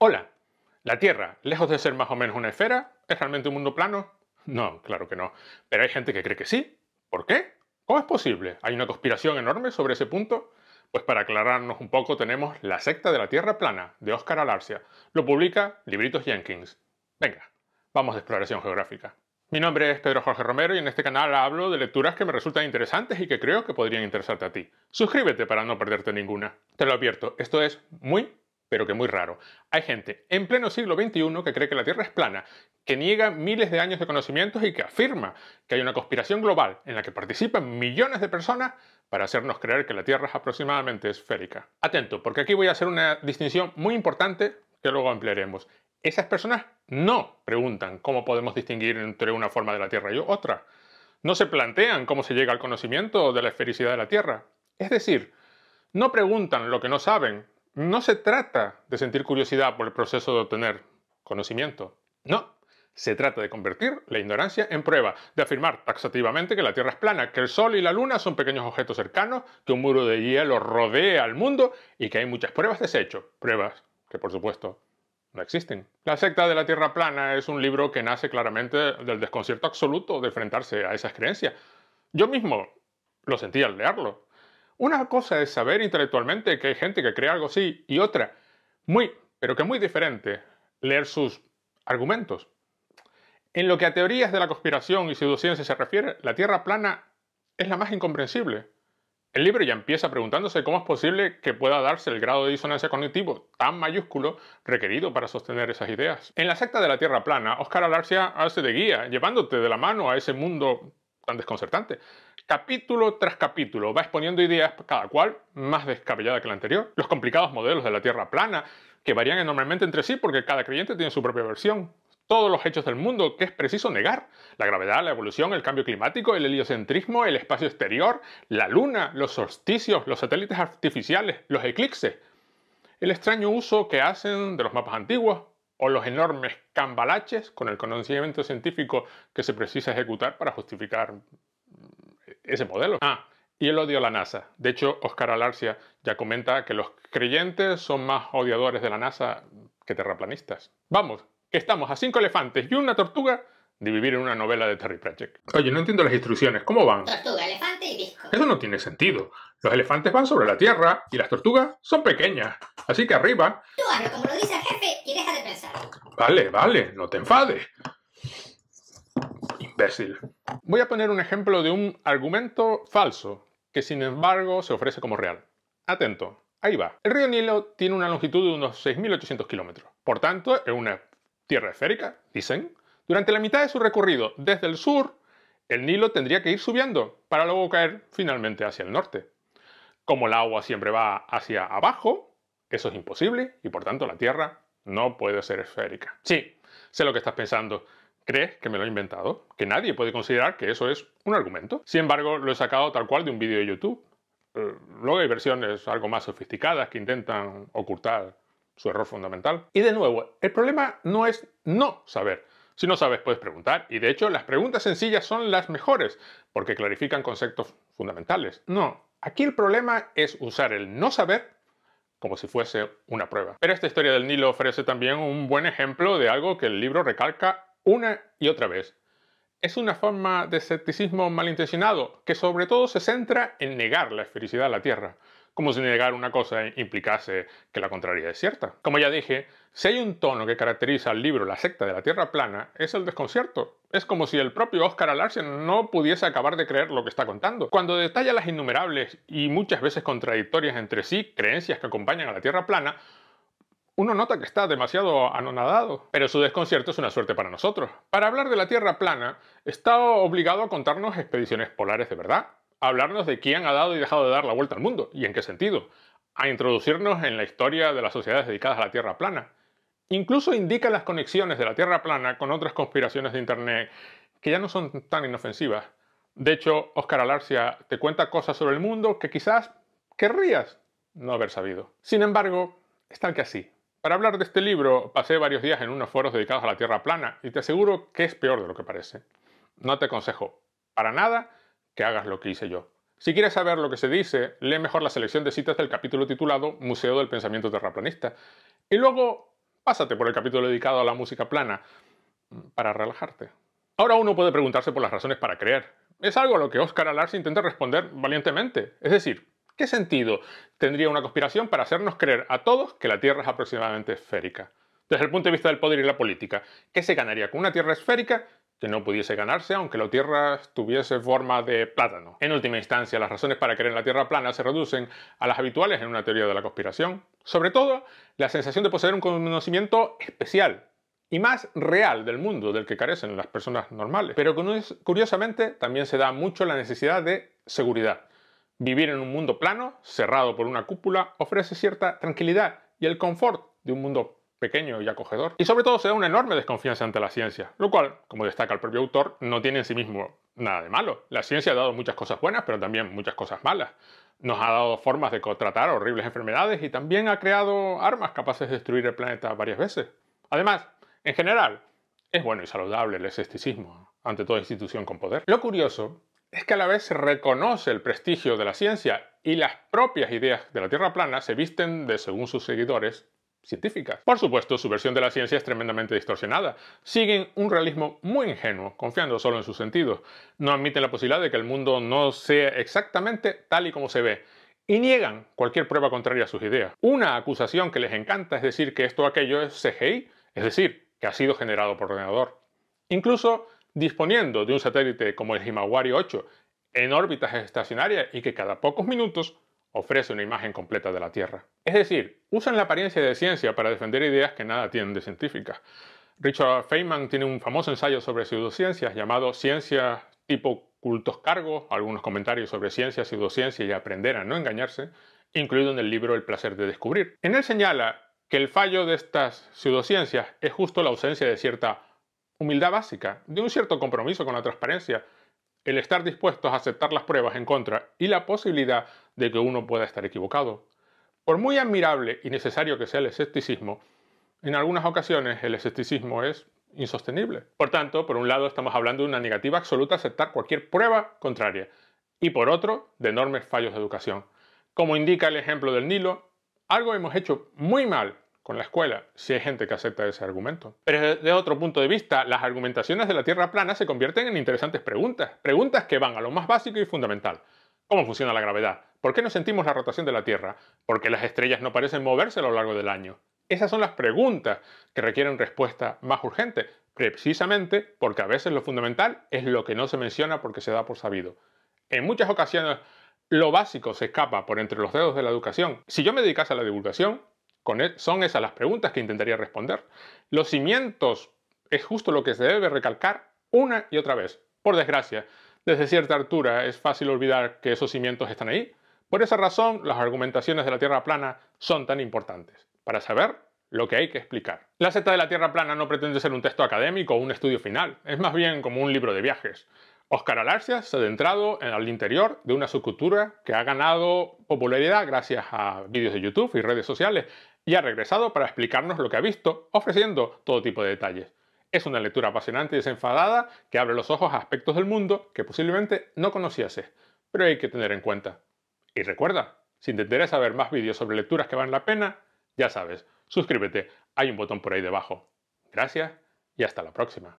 Hola, ¿la Tierra, lejos de ser más o menos una esfera, es realmente un mundo plano? No, claro que no. Pero hay gente que cree que sí. ¿Por qué? ¿Cómo es posible? ¿Hay una conspiración enorme sobre ese punto? Pues para aclararnos un poco tenemos La secta de la Tierra plana, de Óscar Alarcia. Lo publica Libritos Jenkins. Venga, vamos a exploración geográfica. Mi nombre es Pedro Jorge Romero y en este canal hablo de lecturas que me resultan interesantes y que creo que podrían interesarte a ti. Suscríbete para no perderte ninguna. Te lo advierto, esto es muy pero que muy raro. Hay gente en pleno siglo XXI que cree que la Tierra es plana, que niega miles de años de conocimientos y que afirma que hay una conspiración global en la que participan millones de personas para hacernos creer que la Tierra es aproximadamente esférica. Atento, porque aquí voy a hacer una distinción muy importante que luego ampliaremos. Esas personas no preguntan cómo podemos distinguir entre una forma de la Tierra y otra. No se plantean cómo se llega al conocimiento de la esfericidad de la Tierra. Es decir, no preguntan lo que no saben, no se trata de sentir curiosidad por el proceso de obtener conocimiento. No, se trata de convertir la ignorancia en prueba, de afirmar taxativamente que la Tierra es plana, que el Sol y la Luna son pequeños objetos cercanos, que un muro de hielo rodea al mundo y que hay muchas pruebas de ese hecho. Pruebas que, por supuesto, no existen. La secta de la Tierra plana es un libro que nace claramente del desconcierto absoluto de enfrentarse a esas creencias. Yo mismo lo sentí al leerlo. Una cosa es saber intelectualmente que hay gente que cree algo así y otra, muy, pero que muy diferente, leer sus argumentos. En lo que a teorías de la conspiración y pseudociencia se refiere, la Tierra plana es la más incomprensible. El libro ya empieza preguntándose cómo es posible que pueda darse el grado de disonancia cognitivo tan mayúsculo requerido para sostener esas ideas. En la secta de la Tierra plana, Oscar Alarcia hace de guía, llevándote de la mano a ese mundo tan desconcertante. Capítulo tras capítulo va exponiendo ideas, cada cual más descabellada que la anterior. Los complicados modelos de la Tierra plana, que varían enormemente entre sí porque cada creyente tiene su propia versión. Todos los hechos del mundo que es preciso negar. La gravedad, la evolución, el cambio climático, el heliocentrismo, el espacio exterior, la luna, los solsticios, los satélites artificiales, los eclipses. El extraño uso que hacen de los mapas antiguos, o los enormes cambalaches con el conocimiento científico que se precisa ejecutar para justificar mm, ese modelo. Ah, y el odio a la NASA. De hecho, Oscar Alarcia ya comenta que los creyentes son más odiadores de la NASA que terraplanistas. Vamos, estamos a cinco elefantes y una tortuga de vivir en una novela de Terry Pratchett. Oye, no entiendo las instrucciones, ¿cómo van? Tortuga, elefante y disco. Eso no tiene sentido. Los elefantes van sobre la Tierra y las tortugas son pequeñas. Así que arriba... Vale, vale, no te enfades. Imbécil. Voy a poner un ejemplo de un argumento falso, que sin embargo se ofrece como real. Atento, ahí va. El río Nilo tiene una longitud de unos 6.800 kilómetros. Por tanto, es una tierra esférica, dicen. Durante la mitad de su recorrido desde el sur, el Nilo tendría que ir subiendo para luego caer finalmente hacia el norte. Como el agua siempre va hacia abajo, eso es imposible y por tanto la Tierra no puede ser esférica. Sí, sé lo que estás pensando. ¿Crees que me lo he inventado? Que nadie puede considerar que eso es un argumento. Sin embargo, lo he sacado tal cual de un vídeo de YouTube. Eh, luego hay versiones algo más sofisticadas que intentan ocultar su error fundamental. Y de nuevo, el problema no es no saber. Si no sabes, puedes preguntar. Y de hecho, las preguntas sencillas son las mejores, porque clarifican conceptos fundamentales. No, aquí el problema es usar el no saber como si fuese una prueba. Pero esta historia del Nilo ofrece también un buen ejemplo de algo que el libro recalca una y otra vez. Es una forma de escepticismo malintencionado que sobre todo se centra en negar la esfericidad de la Tierra como si negar una cosa implicase que la contraria es cierta. Como ya dije, si hay un tono que caracteriza al libro La secta de la Tierra plana, es el desconcierto. Es como si el propio Oscar Larsen no pudiese acabar de creer lo que está contando. Cuando detalla las innumerables y muchas veces contradictorias entre sí creencias que acompañan a la Tierra plana, uno nota que está demasiado anonadado, pero su desconcierto es una suerte para nosotros. Para hablar de la Tierra plana, está obligado a contarnos expediciones polares de verdad, hablarnos de quién ha dado y dejado de dar la vuelta al mundo y en qué sentido, a introducirnos en la historia de las sociedades dedicadas a la Tierra plana. Incluso indica las conexiones de la Tierra plana con otras conspiraciones de Internet que ya no son tan inofensivas. De hecho, Oscar Alarcia te cuenta cosas sobre el mundo que quizás querrías no haber sabido. Sin embargo, es tal que así. Para hablar de este libro pasé varios días en unos foros dedicados a la Tierra plana y te aseguro que es peor de lo que parece. No te aconsejo para nada que hagas lo que hice yo. Si quieres saber lo que se dice, lee mejor la selección de citas del capítulo titulado Museo del Pensamiento Terraplanista. Y luego pásate por el capítulo dedicado a la música plana, mm, para relajarte. Ahora uno puede preguntarse por las razones para creer. Es algo a lo que Oscar Alars intenta responder valientemente. Es decir, ¿qué sentido tendría una conspiración para hacernos creer a todos que la Tierra es aproximadamente esférica? Desde el punto de vista del poder y la política, ¿qué se ganaría con una Tierra esférica que no pudiese ganarse aunque la Tierra tuviese forma de plátano. En última instancia, las razones para creer en la Tierra plana se reducen a las habituales en una teoría de la conspiración. Sobre todo, la sensación de poseer un conocimiento especial y más real del mundo del que carecen las personas normales. Pero curiosamente también se da mucho la necesidad de seguridad. Vivir en un mundo plano, cerrado por una cúpula, ofrece cierta tranquilidad y el confort de un mundo pequeño y acogedor. Y sobre todo se da una enorme desconfianza ante la ciencia, lo cual, como destaca el propio autor, no tiene en sí mismo nada de malo. La ciencia ha dado muchas cosas buenas, pero también muchas cosas malas. Nos ha dado formas de tratar horribles enfermedades y también ha creado armas capaces de destruir el planeta varias veces. Además, en general, es bueno y saludable el escepticismo ante toda institución con poder. Lo curioso es que a la vez se reconoce el prestigio de la ciencia y las propias ideas de la Tierra plana se visten de, según sus seguidores, por supuesto, su versión de la ciencia es tremendamente distorsionada. Siguen un realismo muy ingenuo, confiando solo en sus sentidos. No admiten la posibilidad de que el mundo no sea exactamente tal y como se ve. Y niegan cualquier prueba contraria a sus ideas. Una acusación que les encanta es decir que esto o aquello es CGI, es decir, que ha sido generado por ordenador. Incluso disponiendo de un satélite como el Himawari 8 en órbitas estacionarias y que cada pocos minutos ofrece una imagen completa de la Tierra. Es decir, usan la apariencia de ciencia para defender ideas que nada tienen de científicas. Richard Feynman tiene un famoso ensayo sobre pseudociencias llamado Ciencias tipo cultos cargos, algunos comentarios sobre ciencia, pseudociencia y aprender a no engañarse, incluido en el libro El placer de descubrir. En él señala que el fallo de estas pseudociencias es justo la ausencia de cierta humildad básica, de un cierto compromiso con la transparencia, el estar dispuestos a aceptar las pruebas en contra y la posibilidad de que uno pueda estar equivocado. Por muy admirable y necesario que sea el escepticismo, en algunas ocasiones el escepticismo es insostenible. Por tanto, por un lado estamos hablando de una negativa absoluta a aceptar cualquier prueba contraria y por otro, de enormes fallos de educación. Como indica el ejemplo del Nilo, algo hemos hecho muy mal con la escuela, si hay gente que acepta ese argumento. Pero desde otro punto de vista, las argumentaciones de la Tierra plana se convierten en interesantes preguntas, preguntas que van a lo más básico y fundamental. ¿Cómo funciona la gravedad? ¿Por qué no sentimos la rotación de la Tierra? ¿Por qué las estrellas no parecen moverse a lo largo del año? Esas son las preguntas que requieren respuesta más urgente, precisamente porque a veces lo fundamental es lo que no se menciona porque se da por sabido. En muchas ocasiones lo básico se escapa por entre los dedos de la educación. Si yo me dedicase a la divulgación, e-, son esas las preguntas que intentaría responder. Los cimientos es justo lo que se debe recalcar una y otra vez. Por desgracia, desde cierta altura es fácil olvidar que esos cimientos están ahí. Por esa razón, las argumentaciones de la Tierra plana son tan importantes, para saber lo que hay que explicar. La Z de la Tierra plana no pretende ser un texto académico o un estudio final, es más bien como un libro de viajes. Oscar Alarcia se ha adentrado en el interior de una subcultura que ha ganado popularidad gracias a vídeos de YouTube y redes sociales y ha regresado para explicarnos lo que ha visto, ofreciendo todo tipo de detalles. Es una lectura apasionante y desenfadada que abre los ojos a aspectos del mundo que posiblemente no conocíase, pero hay que tener en cuenta. Y recuerda, si te interesa ver más vídeos sobre lecturas que valen la pena, ya sabes, suscríbete, hay un botón por ahí debajo. Gracias y hasta la próxima.